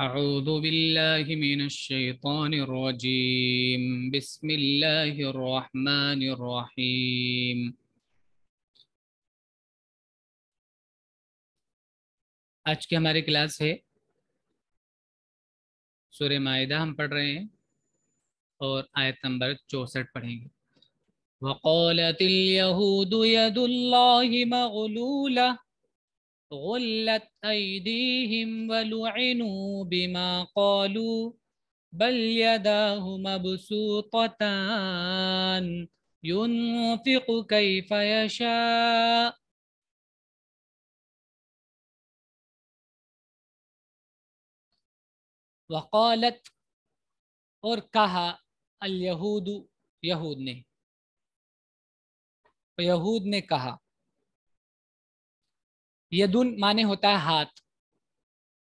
أعوذ بالله من الشيطان الرجيم بسم الله الرحمن الرحيم आज की हमारी क्लास है सूर्य मायदा हम पढ़ रहे हैं और आयत नंबर चौसठ पढ़ेंगे वकोलतिल यहूदु यदुल्लाहि मगलूला غلت أيديهم ولعنوا بما قالوا بل يداه مبسوطتان ينفق كيف يشاء وقالت أركها اليهود يهودني يهودني كها यदुन माने होता है हाथ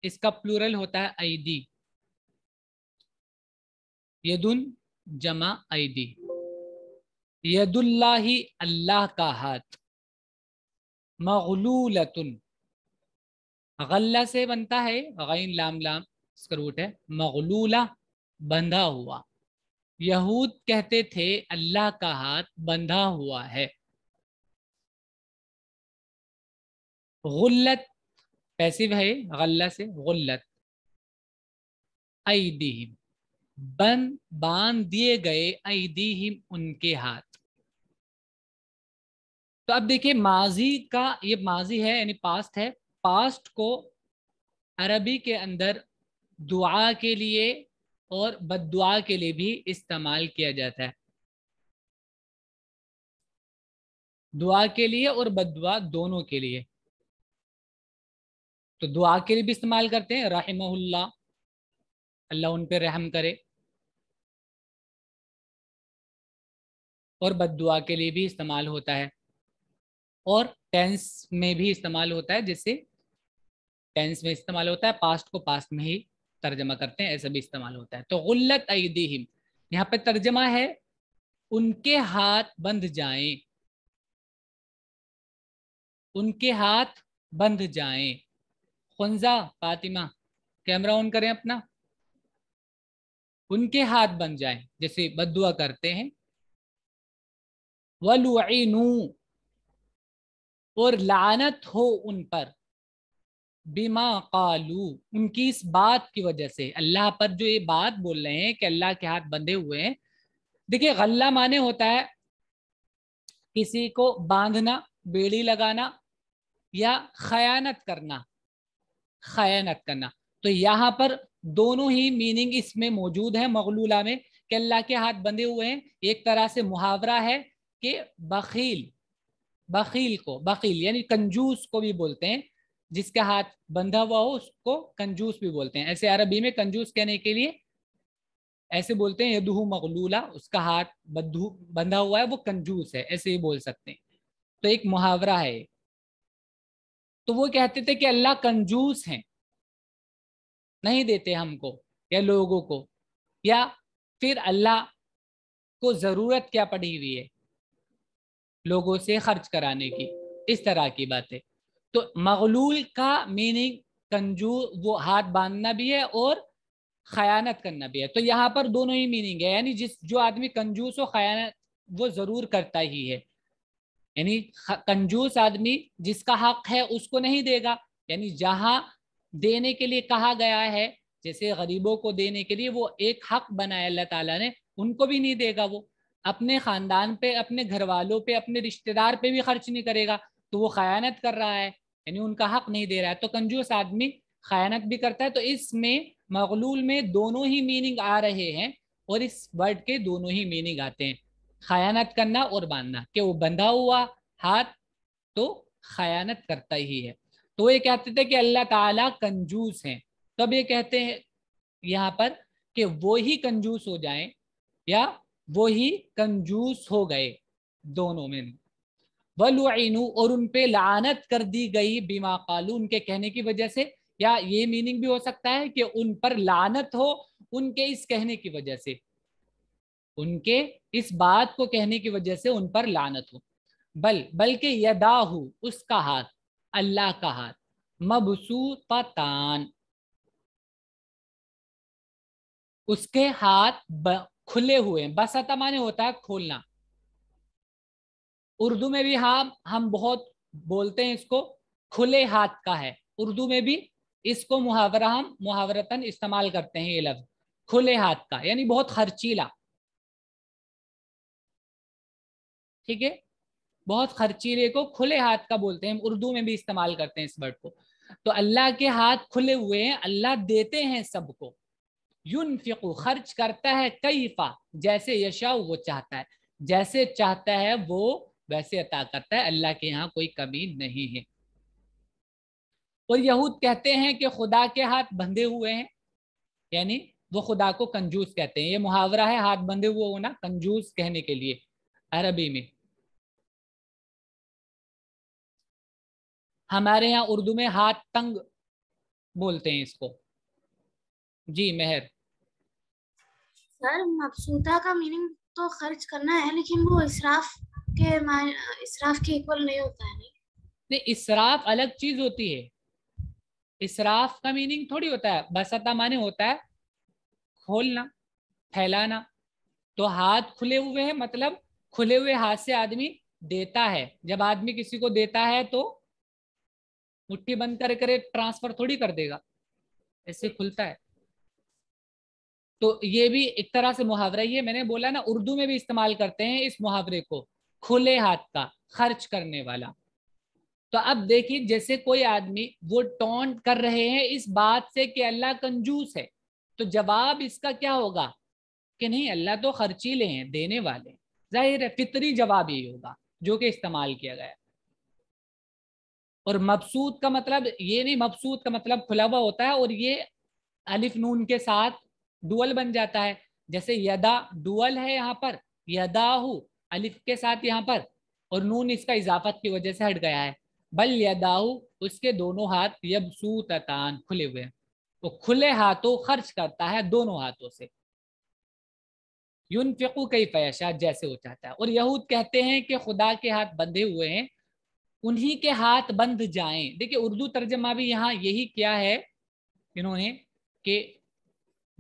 इसका प्लूरल होता है आईदी यदुन जमा आईदी यदुल्ला ही अल्लाह का हाथ मगलूलतुन गल्ला से बनता है गैन लाम लाम स्क्रूट है मगलूला बंधा हुआ यहूद कहते थे अल्लाह का हाथ बंधा हुआ है गुल्लत पैसिव है गल्ला से गुल्लत ऐदीहिम बन बांध दिए गए ऐदीहिम उनके हाथ तो अब देखिए माजी का ये माजी है यानी पास्ट है पास्ट को अरबी के अंदर दुआ के लिए और बददुआ के लिए भी इस्तेमाल किया जाता है दुआ के लिए और बददुआ दोनों के लिए तो दुआ के लिए भी इस्तेमाल करते हैं रहम अल्लाह उन पर रहम करे और दुआ के लिए भी इस्तेमाल होता है और टेंस में भी इस्तेमाल होता है जैसे टेंस में इस्तेमाल होता है पास्ट को पास्ट में ही तर्जमा करते हैं ऐसा भी इस्तेमाल होता है तो गुल्लत अदीम यहाँ पे तर्जमा है उनके हाथ बंद जाएं उनके हाथ बंद जाएं खुंजा फातिमा कैमरा ऑन करें अपना उनके हाथ बन जाए जैसे बदुआ करते हैं वलुनू और लानत हो उन पर बीमा कालू उनकी इस बात की वजह से अल्लाह पर जो ये बात बोल रहे हैं कि अल्लाह के हाथ बंधे हुए हैं देखिए गल्ला माने होता है किसी को बांधना बेड़ी लगाना या खयानत करना खयानत करना तो यहाँ पर दोनों ही मीनिंग इसमें मौजूद है मगलूला में कि अल्लाह के हाथ बंधे हुए हैं एक तरह से मुहावरा है कि बखील बखील को बकील यानी कंजूस को भी बोलते हैं जिसका हाथ बंधा हुआ हो उसको कंजूस भी बोलते हैं ऐसे अरबी में कंजूस कहने के लिए ऐसे बोलते हैं यदू मगलूला उसका हाथ बंधा हुआ है वो कंजूस है ऐसे ही बोल सकते हैं तो एक मुहावरा है तो वो कहते थे कि अल्लाह कंजूस हैं नहीं देते हमको या लोगों को या फिर अल्लाह को ज़रूरत क्या पड़ी हुई है लोगों से खर्च कराने की इस तरह की बातें तो मगलूल का मीनिंग कंजू वो हाथ बांधना भी है और खयानत करना भी है तो यहाँ पर दोनों ही मीनिंग है यानी जिस जो आदमी कंजूस हो खयानत वो ज़रूर करता ही है यानी कंजूस आदमी जिसका हक है उसको नहीं देगा यानी जहां देने के लिए कहा गया है जैसे गरीबों को देने के लिए वो एक हक बनाया अल्लाह ताला ने उनको भी नहीं देगा वो अपने ख़ानदान पे अपने घर वालों पे अपने रिश्तेदार पे भी खर्च नहीं करेगा तो वो खयानत कर रहा है यानी उनका हक नहीं दे रहा है तो कंजूस आदमी खयानत भी करता है तो इसमें मगलूल में दोनों ही मीनिंग आ रहे हैं और इस वर्ड के दोनों ही मीनिंग आते हैं खयानत करना और बांधना कि वो बंधा हुआ हाथ तो खयानत करता ही है तो ये कहते थे कि अल्लाह ताला कंजूस हैं तब ये कहते हैं यहाँ पर कि वो ही कंजूस हो जाएं या वो ही कंजूस हो गए दोनों में वलुनु और उन पे लानत कर दी गई बीमा कालू उनके कहने की वजह से या ये मीनिंग भी हो सकता है कि उन पर लानत हो उनके इस कहने की वजह से उनके इस बात को कहने की वजह से उन पर लानत हो बल बल्कि यदाहू उसका हाथ अल्लाह का हाथ पतान उसके हाथ ब, खुले हुए हैं बसता माने होता है खोलना उर्दू में भी हाँ हम बहुत बोलते हैं इसको खुले हाथ का है उर्दू में भी इसको मुहावरा हम मुहावरतन इस्तेमाल करते हैं ये लफ्ज खुले हाथ का यानी बहुत खर्चीला ठीक है बहुत खर्चीले को खुले हाथ का बोलते हैं उर्दू में भी इस्तेमाल करते हैं इस वर्ड को तो अल्लाह के हाथ खुले हुए हैं अल्लाह देते हैं सबको यून खर्च करता है कईफा जैसे यशा वो चाहता है जैसे चाहता है वो वैसे अता करता है अल्लाह के यहाँ कोई कमी नहीं है और यहूद कहते हैं कि खुदा के हाथ बंधे हुए हैं यानी वो खुदा को कंजूस कहते हैं ये मुहावरा है हाथ बंधे हुए होना कंजूस कहने के लिए अरबी में हमारे यहाँ उर्दू में हाथ तंग बोलते हैं इसको जी मेहर सर मबसूता का मीनिंग तो खर्च करना है लेकिन वो इसराफ के इसराफ के इक्वल नहीं होता है नहीं नहीं इसराफ अलग चीज होती है इसराफ का मीनिंग थोड़ी होता है बसता माने होता है खोलना फैलाना तो हाथ खुले हुए हैं मतलब खुले हुए हाथ से आदमी देता है जब आदमी किसी को देता है तो मुट्ठी बंद कर करे ट्रांसफर थोड़ी कर देगा ऐसे खुलता है तो ये भी एक तरह से मुहावरा ही है मैंने बोला ना उर्दू में भी इस्तेमाल करते हैं इस मुहावरे को खुले हाथ का खर्च करने वाला तो अब देखिए जैसे कोई आदमी वो टॉन्ट कर रहे हैं इस बात से कि अल्लाह कंजूस है तो जवाब इसका क्या होगा कि नहीं अल्लाह तो खर्चीले हैं देने वाले जाहिर है फितरी जवाब यही होगा जो कि इस्तेमाल किया गया और मबसूद का मतलब ये नहीं मबसूद का मतलब खुला हुआ होता है और ये अलिफ नून के साथ डुअल बन जाता है जैसे यदा डुअल है यहाँ पर यदाहू अलिफ के साथ यहाँ पर और नून इसका इजाफत की वजह से हट गया है बल यदाहू उसके दोनों हाथ यबसूतान खुले हुए वो तो खुले हाथों खर्च करता है दोनों हाथों से यून फिकू कई फैशा जैसे हो जाता है और यहूद कहते हैं कि खुदा के हाथ बंधे हुए हैं उन्हीं के हाथ बंद जाएं देखिए उर्दू तर्जमा भी यहाँ यही क्या है इन्होंने कि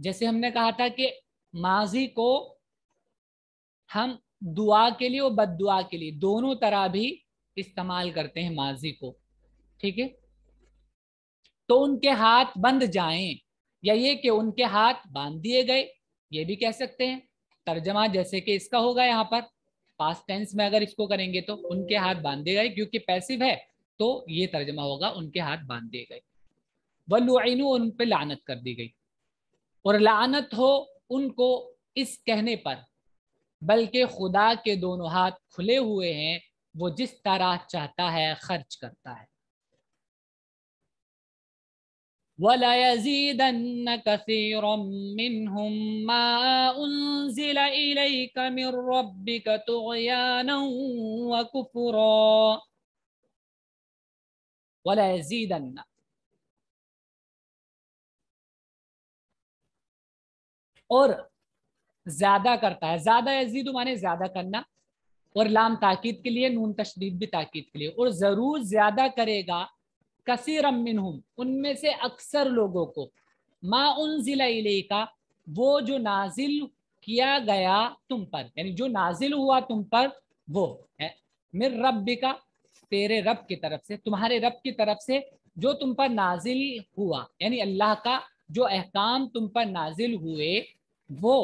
जैसे हमने कहा था कि माजी को हम दुआ के लिए और बद के लिए दोनों तरह भी इस्तेमाल करते हैं माजी को ठीक है तो उनके हाथ बंद जाएं या ये कि उनके हाथ बांध दिए गए ये भी कह सकते हैं तर्जमा जैसे कि इसका होगा यहाँ पर पास टेंस में अगर इसको करेंगे तो उनके हाथ बांधे गए क्योंकि पैसिव है तो ये तर्जमा होगा उनके हाथ बांध दिए गए वलुआन उन पर लानत कर दी गई और लानत हो उनको इस कहने पर बल्कि खुदा के दोनों हाथ खुले हुए हैं वो जिस तरह चाहता है खर्च करता है ولا يزيدن كثيرا منهم ما أنزل إليك من ربك طغيانا وكفرا ولا يزيدن اور زیادہ کرتا ہے زیادہ یزید معنی زیادہ کرنا اور لام تاکید کے لیے نون تشدید بھی تاکید کے لیے اور ضرور زیادہ کرے گا कसीरम हूँ उनमें से अक्सर लोगों को मा उन जिला का वो जो नाजिल किया गया तुम पर यानी जो नाजिल हुआ तुम पर वो है मिर रब का तेरे रब की तरफ से तुम्हारे रब की तरफ से जो तुम पर नाजिल हुआ यानी अल्लाह का जो अहकाम तुम पर नाजिल हुए वो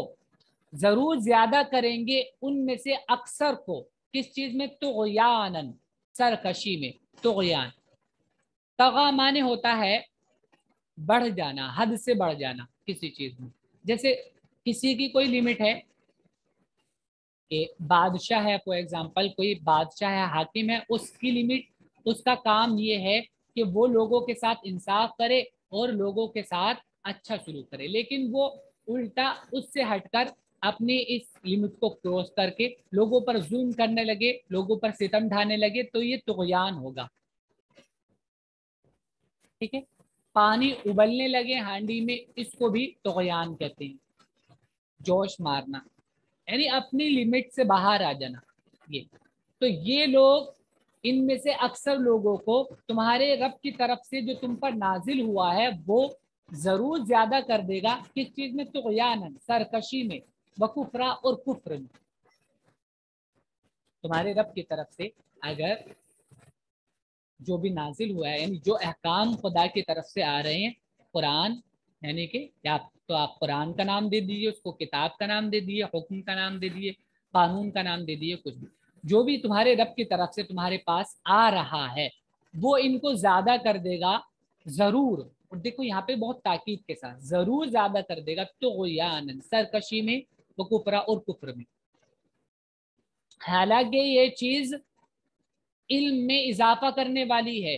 ज़रूर ज़्यादा करेंगे उनमें से अक्सर को किस चीज़ में तो सरकशी में तो तगा माने होता है बढ़ जाना हद से बढ़ जाना किसी चीज में जैसे किसी की कोई लिमिट है कि बादशाह है फॉर एग्जाम्पल कोई बादशाह है हाकिम है उसकी लिमिट उसका काम ये है कि वो लोगों के साथ इंसाफ करे और लोगों के साथ अच्छा शुरू करे लेकिन वो उल्टा उससे हटकर अपने इस लिमिट को क्रॉस करके लोगों पर जूम करने लगे लोगों पर सितम ढाने लगे तो ये तुगयान होगा ठीक है पानी उबलने लगे हांडी में इसको भी तोयान कहते हैं जोश मारना यानी अपनी लिमिट से बाहर आ जाना ये तो ये लोग इनमें से अक्सर लोगों को तुम्हारे रब की तरफ से जो तुम पर नाजिल हुआ है वो जरूर ज्यादा कर देगा किस चीज में तुगयान सरकशी में बकुफरा और कुफर में तुम्हारे रब की तरफ से अगर जो भी नाजिल हुआ है यानी जो अहकाम खुदा की तरफ से आ रहे हैं कुरान यानी कि या तो आप कुरान का नाम दे दीजिए उसको किताब का नाम दे दिए हुक्म का नाम दे दिए कानून का नाम दे दिए कुछ भी जो भी तुम्हारे रब की तरफ से तुम्हारे पास आ रहा है वो इनको ज़्यादा कर देगा ज़रूर और देखो यहाँ पे बहुत ताकीद के साथ ज़रूर ज़्यादा कर देगा तो यान सरकशी में वो कुपरा और कुफर में हालांकि ये चीज़ इल्म में इजाफा करने वाली है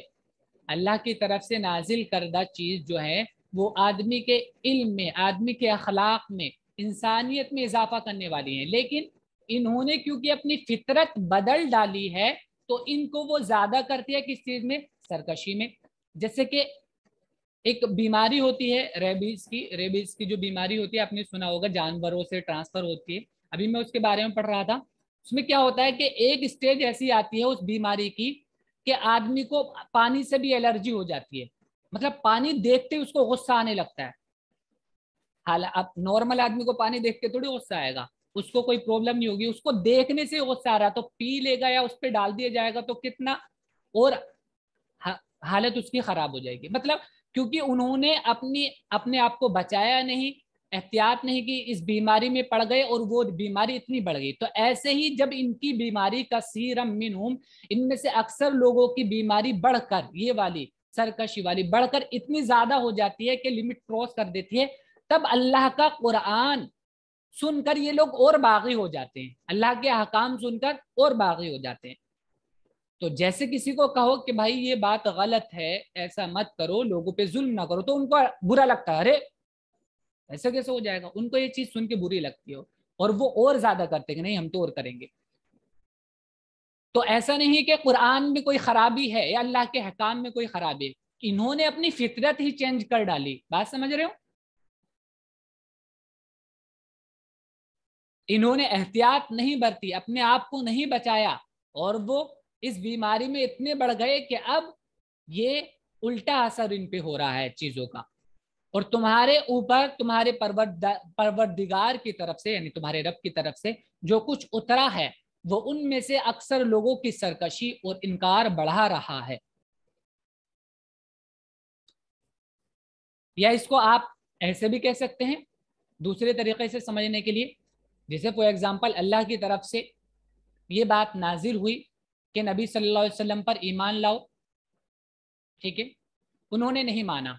अल्लाह की तरफ से नाजिल करदा चीज़ जो है वो आदमी के इल्म में आदमी के अखलाक में इंसानियत में इजाफा करने वाली है लेकिन इन्होंने क्योंकि अपनी फितरत बदल डाली है तो इनको वो ज़्यादा करती है किस चीज़ में सरकशी में जैसे कि एक बीमारी होती है रेबीज़ की रेबीज़ की जो बीमारी होती है आपने सुना होगा जानवरों से ट्रांसफ़र होती है अभी मैं उसके बारे में पढ़ रहा था उसमें क्या होता है कि एक स्टेज ऐसी आती है उस बीमारी की कि आदमी को पानी से भी एलर्जी हो जाती है मतलब पानी देखते ही उसको गुस्सा आने लगता है हाल अब नॉर्मल आदमी को पानी देख के थोड़ी गुस्सा आएगा उसको कोई प्रॉब्लम नहीं होगी उसको देखने से गुस्सा आ रहा तो पी लेगा या उस पर डाल दिया जाएगा तो कितना और हालत उसकी खराब हो जाएगी मतलब क्योंकि उन्होंने अपनी अपने आप को बचाया नहीं एहतियात नहीं की इस बीमारी में पड़ गए और वो बीमारी इतनी बढ़ गई तो ऐसे ही जब इनकी बीमारी का सीरम मिनहुम इनमें से अक्सर लोगों की बीमारी बढ़कर ये वाली सरकशी वाली बढ़कर इतनी ज्यादा हो जाती है कि लिमिट क्रॉस कर देती है तब अल्लाह का कुरान सुनकर ये लोग और बागी हो जाते हैं अल्लाह के अहकाम सुनकर और बागी हो जाते हैं तो जैसे किसी को कहो कि भाई ये बात गलत है ऐसा मत करो लोगों पे जुल्म ना करो तो उनको बुरा लगता है अरे ऐसा कैसे हो जाएगा उनको ये चीज सुन के बुरी लगती हो और वो और ज्यादा करते कि नहीं हम तो और करेंगे तो ऐसा नहीं कि कुरान में कोई खराबी है या अल्लाह के हकाम में कोई खराबी है इन्होंने अपनी फितरत ही चेंज कर डाली बात समझ रहे हो इन्होंने एहतियात नहीं बरती अपने आप को नहीं बचाया और वो इस बीमारी में इतने बढ़ गए कि अब ये उल्टा असर इन पे हो रहा है चीजों का और तुम्हारे ऊपर तुम्हारे परवरदिगार की तरफ से यानी तुम्हारे रब की तरफ से जो कुछ उतरा है वो उनमें से अक्सर लोगों की सरकशी और इनकार बढ़ा रहा है या इसको आप ऐसे भी कह सकते हैं दूसरे तरीके से समझने के लिए जैसे फॉर एग्जाम्पल अल्लाह की तरफ से ये बात नाजिल हुई कि नबी सल्लल्लाहु अलैहि वसल्लम पर ईमान लाओ ठीक है उन्होंने नहीं माना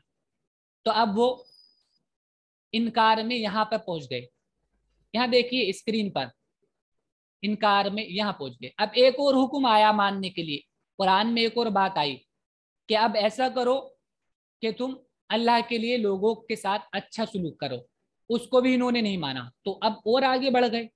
तो अब वो इनकार में यहां पर पहुंच गए यहां देखिए स्क्रीन पर इनकार में यहां पहुंच गए अब एक और हुक्म आया मानने के लिए कुरान में एक और बात आई कि अब ऐसा करो कि तुम अल्लाह के लिए लोगों के साथ अच्छा सलूक करो उसको भी इन्होंने नहीं माना तो अब और आगे बढ़ गए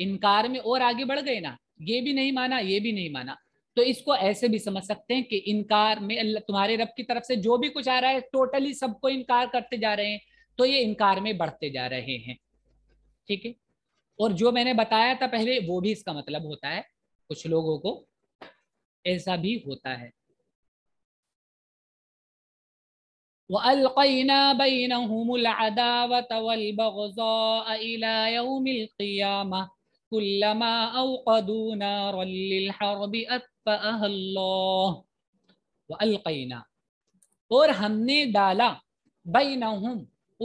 इनकार में और आगे बढ़ गए ना ये भी नहीं माना ये भी नहीं माना तो इसको ऐसे भी समझ सकते हैं कि इनकार में तुम्हारे रब की तरफ से जो भी कुछ आ रहा है टोटली सबको इनकार करते जा रहे हैं तो ये इनकार में बढ़ते जा रहे हैं ठीक है और जो मैंने बताया था पहले वो भी इसका मतलब होता है कुछ लोगों को ऐसा भी होता है وَأَلْقَيْنَا بَيْنَهُمُ الْعَدَاوَةَ وَالْبَغْضَاءَ إِلَى يَوْمِ الْقِيَامَةِ كلما أوقدوا نارا للحرب أطفأها الله وألقينا और हमने डाला बैनहुम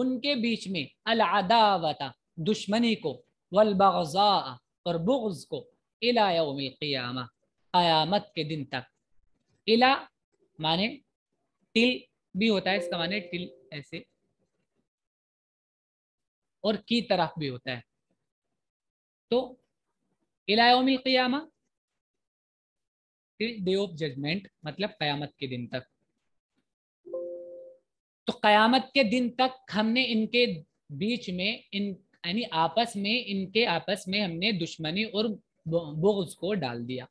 उनके बीच में अलअदावता दुश्मनी को वलबगजा और बुग्ज को इला यौमिल क़ियामा क़यामत के दिन तक इला माने टिल भी होता है इसका माने टिल ऐसे और की तरफ भी होता है तो इलायोमिलयामा डे ऑफ जजमेंट मतलब कयामत के दिन तक तो कयामत के दिन तक हमने इनके बीच में इन यानी आपस में इनके आपस में हमने दुश्मनी और बोझ को डाल दिया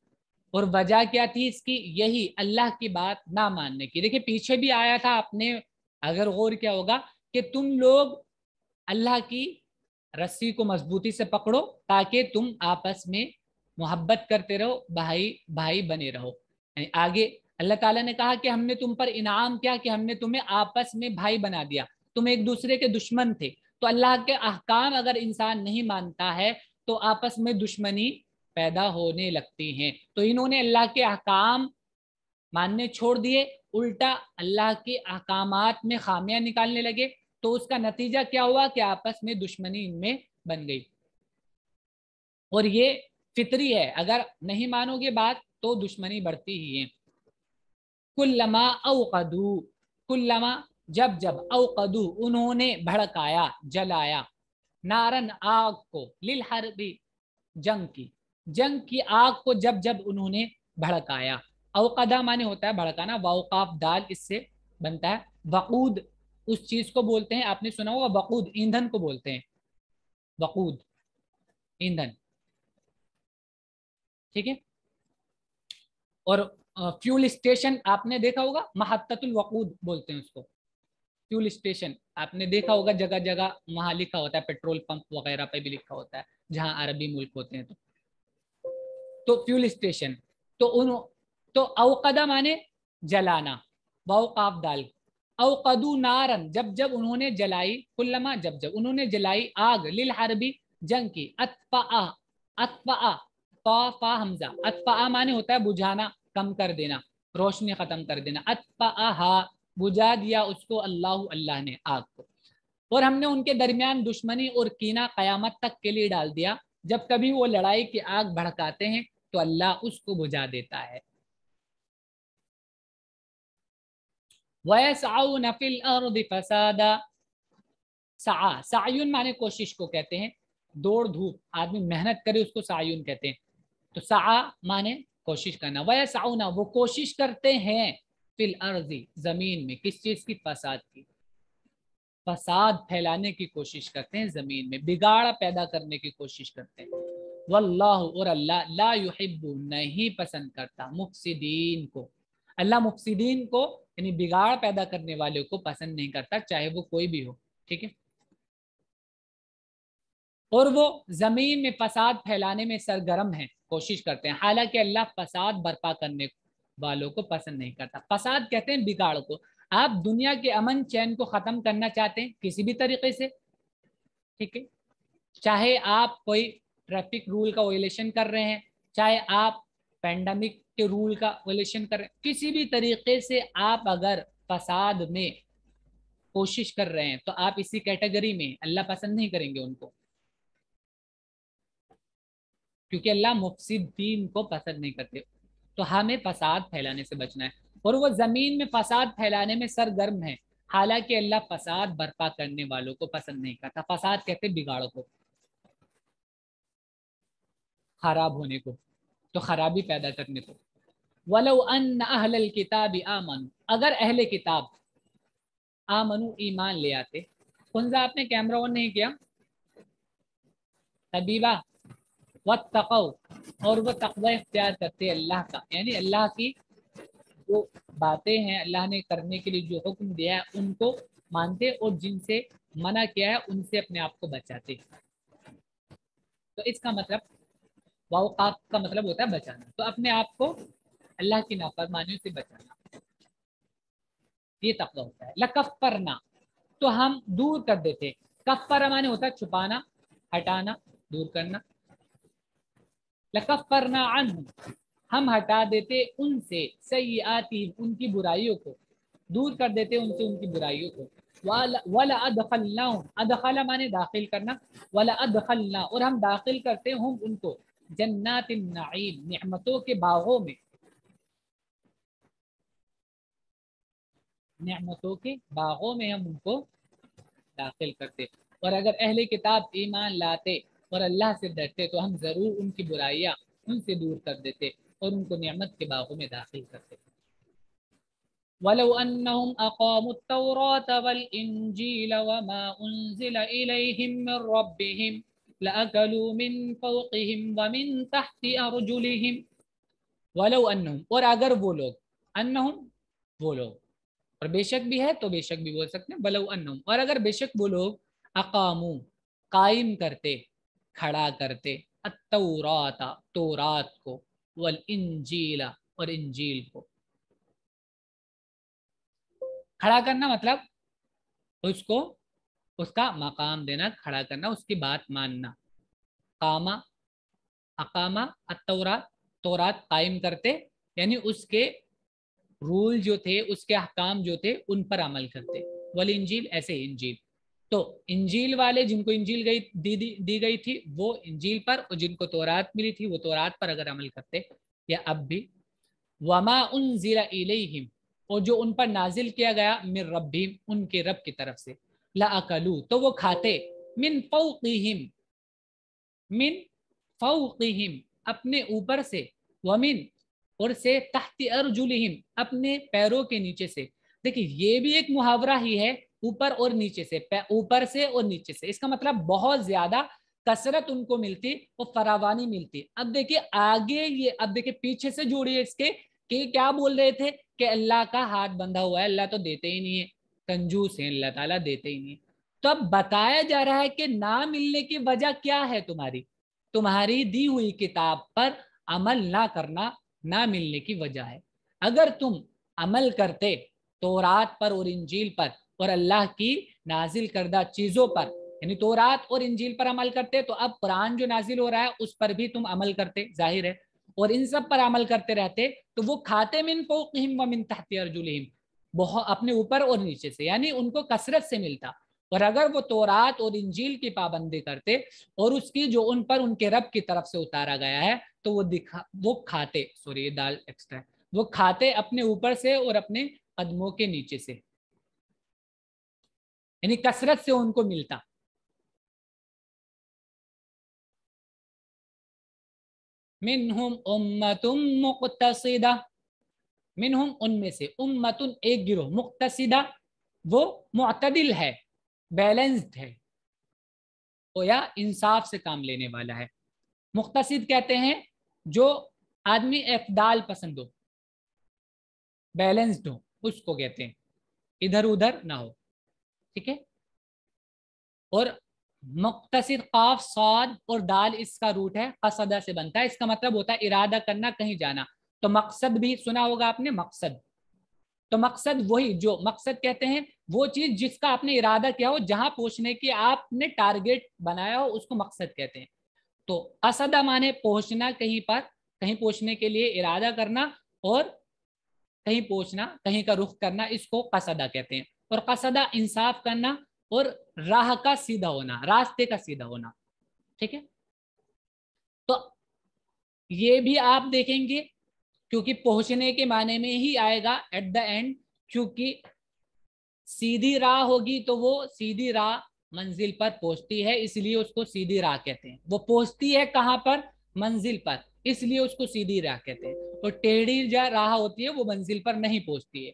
और वजह क्या थी इसकी यही अल्लाह की बात ना मानने की देखिए पीछे भी आया था आपने अगर गौर क्या होगा कि तुम लोग अल्लाह की रस्सी को मजबूती से पकड़ो ताकि तुम आपस में मोहब्बत करते रहो भाई भाई बने रहो यानी आगे अल्लाह ताला ने कहा कि हमने तुम पर इनाम किया कि हमने तुम्हें आपस में भाई बना दिया तुम एक दूसरे के दुश्मन थे तो अल्लाह के अहकाम अगर इंसान नहीं मानता है तो आपस में दुश्मनी पैदा होने लगती है तो इन्होंने अल्लाह के अहकाम मानने छोड़ दिए उल्टा अल्लाह के अहकाम में खामियां निकालने लगे तो उसका नतीजा क्या हुआ कि आपस में दुश्मनी इनमें बन गई और ये फितरी है अगर नहीं मानोगे बात तो दुश्मनी बढ़ती ही है कुल्लमा अवकदू कुल्लमा जब जब अवकदू उन्होंने भड़काया जलाया नारन आग को लिल भी जंग की जंग की आग को जब जब उन्होंने भड़काया अवकदा माने होता है भड़काना वाउकाफ दाल इससे बनता है वकूद उस चीज को बोलते हैं आपने सुना होगा बकूद ईंधन को बोलते हैं बकूद ईंधन ठीक है और फ्यूल स्टेशन आपने देखा होगा महत्तुल वकूद बोलते हैं उसको फ्यूल स्टेशन आपने देखा होगा जगह जगह वहां लिखा होता है पेट्रोल पंप वगैरह पे भी लिखा होता है जहां अरबी मुल्क होते हैं तो तो फ्यूल स्टेशन तो उन तो अवकदा माने जलाना बाउकाफ दाल अवकदू नारन जब जब उन्होंने जलाई कुल्लमा जब जब उन्होंने जलाई आग लिल हरबी जंग की अतफा अतफा तोफा हमजा अतफा माने होता है बुझाना कम कर देना रोशनी ख़त्म कर देना अतफा बुझा दिया उसको अल्लाह अल्लाह ने आग को और हमने उनके दरमियान दुश्मनी और कीना क़यामत तक के लिए डाल दिया जब कभी वो लड़ाई की आग भड़काते हैं तो अल्लाह उसको बुझा देता है वयसाउन फिल फसादा सा सायुन माने कोशिश को कहते हैं दौड़ धूप आदमी मेहनत करे उसको सायुन कहते हैं तो सा माने कोशिश करना वयसाउना वो कोशिश करते हैं फिल अर्जी जमीन में किस चीज की फसाद की फसाद फैलाने की कोशिश करते हैं जमीन में बिगाड़ पैदा करने की कोशिश करते हैं वल्लाह और अल्लाह ला युहिब्बु नहीं पसंद करता मुफसिदीन को अल्लाह मुफसिदीन को यानी बिगाड़ पैदा करने वाले को पसंद नहीं करता चाहे वो कोई भी हो ठीक है और वो जमीन में फसाद फैलाने में सरगर्म है कोशिश करते हैं हालांकि अल्लाह फसाद बर्पा करने वालों को पसंद नहीं करता फसाद कहते हैं बिगाड़ को आप दुनिया के अमन चैन को ख़त्म करना चाहते हैं किसी भी तरीके से ठीक है चाहे आप कोई ट्रैफिक रूल का वोलेशन कर रहे हैं चाहे आप पैंडमिक के रूल का वोलेशन कर रहे हैं किसी भी तरीके से आप अगर फसाद में कोशिश कर रहे हैं तो आप इसी कैटेगरी में अल्लाह पसंद नहीं करेंगे उनको क्योंकि अल्लाह मुफसिद दीन को पसंद नहीं करते तो हमें फसाद फैलाने से बचना है और वो ज़मीन में फसाद फैलाने में सरगर्म है हालांकि अल्लाह फसाद बर्पा करने वालों को पसंद नहीं करता फसाद कहते बिगाड़ों को खराब होने को तो खराबी पैदा करने को वलो अन अहल किताब आमन अगर अहले किताब आमनु ईमान ले आते कुंजा आपने कैमरा ऑन नहीं किया तबीबा व तकौ और वह तकवा इख्तियार करते अल्लाह का यानी अल्लाह की जो बातें हैं अल्लाह ने करने के लिए जो हुक्म दिया है उनको मानते और जिनसे मना किया है उनसे अपने आप को बचाते तो इसका मतलब वाउकात का मतलब होता है बचाना तो अपने आप को अल्लाह की नाफरमानी से बचाना ये तकवा होता है लकफरना तो हम दूर कर देते कफर माने होता है छुपाना हटाना दूर करना लकफरना अन हम हटा देते उनसे सही आती उनकी बुराइयों को दूर कर देते उनसे उनकी बुराइयों को वाला अदखलना अदखला माने दाखिल करना वाला ना और हम दाखिल करते हम उनको जन्नात नाइम नहमतों के बागों में नमतों के बागों में हम उनको दाखिल करते और अगर अहले किताब ईमान लाते और अल्लाह से डरते तो हम ज़रूर उनकी बुराइयाँ उनसे दूर कर देते और उनको नमत के बागों में दाखिल करते ولو التوراة وما من ربهم من فوقهم ومن تحت ولو और अगर वो लोग अन्नहुम वो लोग और बेशक भी है तो बेशक भी बोल सकते हैं बलव अनु और अगर बेशक बोलो अकामू कायम करते खड़ा करते अतौराता को वल इंजीला और इंजील को खड़ा करना मतलब उसको उसका मकाम देना खड़ा करना उसकी बात मानना कामा अकामा अतौरात तौरात कायम करते यानी उसके रूल जो थे उसके अहकाम जो थे उन पर अमल करते वाली इंजील ऐसे इंजील तो इंजील वाले जिनको इंजील गई दी, दी दी गई थी वो इंजील पर और जिनको तोरात मिली थी वो तोरात पर अगर अमल करते या अब भी वमा उन ज़ीरा और जो उन पर नाजिल किया गया मिर रबीम उनके रब की तरफ से लाकलू तो वो खाते मिन फ़ौक़ीम मिन फ़ौक़ीम अपने ऊपर से वमिन और से अर अर्जुलिहिम अपने पैरों के नीचे से देखिए ये भी एक मुहावरा ही है ऊपर और नीचे से ऊपर से और नीचे से इसका मतलब बहुत ज्यादा कसरत उनको मिलती और फरावानी मिलती अब देखिए आगे ये अब देखिए पीछे से जोड़िए इसके कि क्या बोल रहे थे कि अल्लाह का हाथ बंधा हुआ है अल्लाह तो देते ही नहीं है कंजूस है अल्लाह ताला देते ही नहीं तो अब बताया जा रहा है कि ना मिलने की वजह क्या है तुम्हारी तुम्हारी दी हुई किताब पर अमल ना करना ना मिलने की वजह है अगर तुम अमल करते तो रात पर और इंजील पर और अल्लाह की नाजिल करदा चीज़ों पर यानी तो रात और इंजील पर अमल करते तो अब कुरान जो नाजिल हो रहा है उस पर भी तुम अमल करते जाहिर है और इन सब पर अमल करते रहते तो वो खाते मिन फोकहिम व मिन तहत बहुत अपने ऊपर और नीचे से यानी उनको कसरत से मिलता और अगर वो तोरात और इंजील की पाबंदी करते और उसकी जो उन पर उनके रब की तरफ से उतारा गया है तो वो दिखा वो खाते सॉरी ये दाल एक्स्ट्रा वो खाते अपने ऊपर से और अपने कदमों के नीचे से यानी कसरत से उनको मिलता मिनहुम उम्मतुम मुक्तसिदा मिनहुम उनमें से उम्मतुन एक गिरोह मुक्तसिदा वो मतदिल है बैलेंस्ड है तो या इंसाफ से काम लेने वाला है मुख्तसिद कहते हैं जो आदमी अफदाल पसंद हो बैलेंस्ड हो उसको कहते हैं इधर उधर ना हो ठीक है और मुख्तर काफ सौद और दाल इसका रूट है कसदा से बनता है इसका मतलब होता है इरादा करना कहीं जाना तो मकसद भी सुना होगा आपने मकसद तो मकसद वही जो मकसद कहते हैं वो चीज जिसका आपने इरादा किया हो जहां पहुंचने की आपने टारगेट बनाया हो उसको मकसद कहते हैं तो असदा माने पहुंचना कहीं पर कहीं पहुंचने के लिए इरादा करना और कहीं पहुंचना कहीं का रुख करना इसको कसदा कहते हैं और कसदा इंसाफ करना और राह का सीधा होना रास्ते का सीधा होना ठीक है तो ये भी आप देखेंगे क्योंकि पहुंचने के माने में ही आएगा एट द एंड क्योंकि सीधी राह होगी तो वो सीधी राह मंजिल पर पहुंचती है इसलिए उसको सीधी राह कहते हैं वो पहुंचती है कहाँ पर मंजिल पर इसलिए उसको सीधी राह कहते हैं और टेढ़ी जो राह होती है वो मंजिल पर नहीं पहुंचती है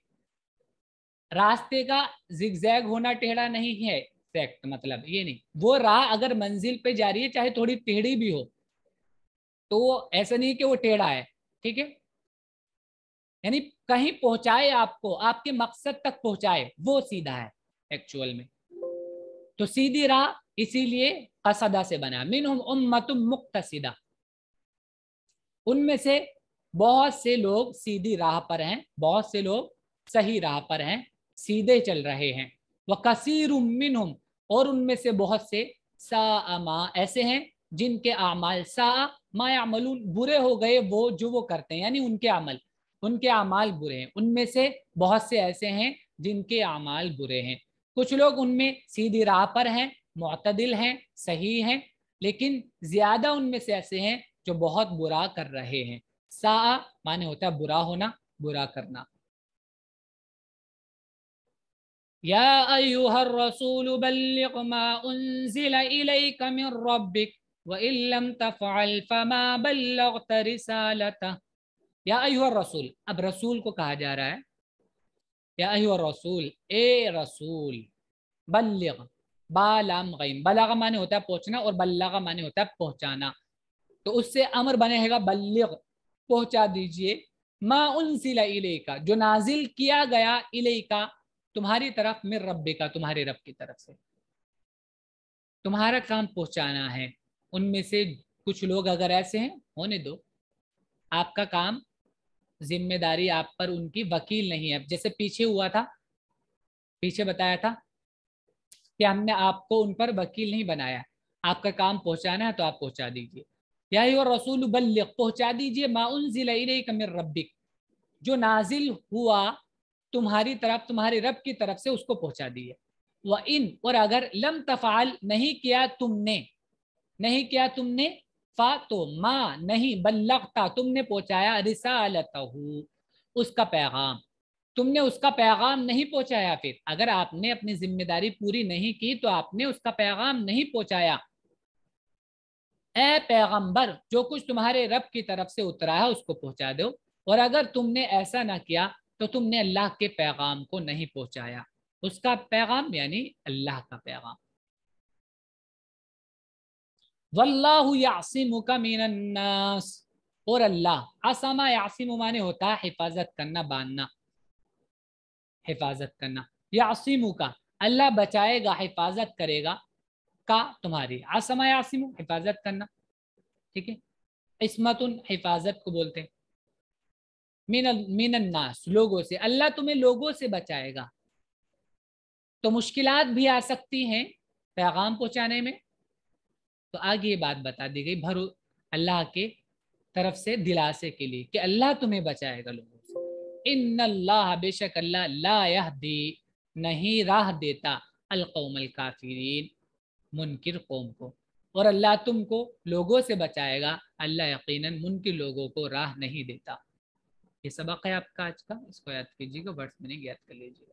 रास्ते का जिगजैग होना टेढ़ा नहीं है फैक्ट मतलब ये नहीं वो राह अगर मंजिल पे जा रही है चाहे थोड़ी टेढ़ी भी हो तो ऐसा नहीं कि वो टेढ़ा है ठीक है यानी कहीं पहुंचाए आपको आपके मकसद तक पहुंचाए वो सीधा है एक्चुअल में तो सीधी राह इसीलिए कसदा से बना मिन उम्मतुम मुक्तसिदा उनमें से बहुत से लोग सीधी राह पर हैं बहुत से लोग सही राह पर हैं सीधे चल रहे हैं वह कसीर उमिन और उनमें से बहुत से सामा ऐसे हैं जिनके अमाल सा मायामल बुरे हो गए वो जो वो करते हैं यानी उनके अमल उनके अमाल बुरे हैं उनमें से बहुत से ऐसे हैं जिनके अमाल बुरे हैं कुछ लोग उनमें सीधी राह पर हैं मतदिल हैं सही हैं लेकिन ज़्यादा उनमें से ऐसे हैं जो बहुत बुरा कर रहे हैं सा माने होता है बुरा होना बुरा करना या रसूल बल्लिग मा इलैक मिन रब्बिक व इन लम तफअल फमा बल्लगत या रसूल अब रसूल को कहा जा रहा है या अयो रसूल ए रसूल बल्लिग बालाम गईम बला का माने होता है पहुंचना और बल्ला का माने होता है पहुंचाना तो उससे अमर बनेगा बल्लिग पहुंचा दीजिए मा उनसिला इले का जो नाजिल किया गया इले का तुम्हारी तरफ मेर रब का तुम्हारे रब की तरफ से तुम्हारा काम पहुंचाना है उनमें से कुछ लोग अगर ऐसे हैं होने दो आपका काम जिम्मेदारी आप पर उनकी वकील नहीं है जैसे पीछे हुआ था पीछे बताया था कि हमने आपको उन पर वकील नहीं बनाया आपका काम पहुंचाना है तो आप पहुंचा दीजिए या रसूल बल्ल पहुंचा दीजिए माउन जिले कमिर रबिक जो नाजिल हुआ तुम्हारी तरफ तुम्हारे रब की तरफ से उसको पहुंचा दिए व इन और अगर लम तफाल नहीं किया तुमने नहीं किया तुमने फा तो माँ नहीं बल्लता तुमने पहुँचाया रिसालत उसका पैगाम तुमने उसका पैगाम नहीं पहुँचाया फिर अगर आपने अपनी जिम्मेदारी पूरी नहीं की तो आपने उसका पैगाम नहीं पहुँचाया ए पैगंबर जो कुछ तुम्हारे रब की तरफ से उतरा है उसको पहुँचा दो और अगर तुमने ऐसा ना किया तो तुमने अल्लाह के पैगाम को नहीं पहुँचाया उसका पैगाम यानी अल्लाह का पैगाम और अल्लाह आसामा यासिम माने होता है हिफाजत करना बांधना हिफाजत करना यासिम का अल्लाह बचाएगा हिफाजत करेगा का तुम्हारी आसमा यासिम हिफाजत करना ठीक है इसमत हिफाजत को बोलते हैं मीन मीनन्नास लोगों से अल्लाह तुम्हें लोगों से बचाएगा तो मुश्किलात भी आ सकती हैं पैगाम पहुंचाने में तो आगे ये बात बता दी गई भरो अल्लाह के तरफ से दिलासे के लिए कि अल्लाह तुम्हें बचाएगा लोगों से इन अल्लाह बेशक अल्लाह ला दे नहीं राह देता अलकौमल काफिरीन मुनकर कौम को और अल्लाह तुमको लोगों से बचाएगा अल्लाह यकीनन मुनकर लोगों को राह नहीं देता ये सबक है आपका आज का इसको याद कीजिएगा वर्ड्स मैंने याद कर लीजिएगा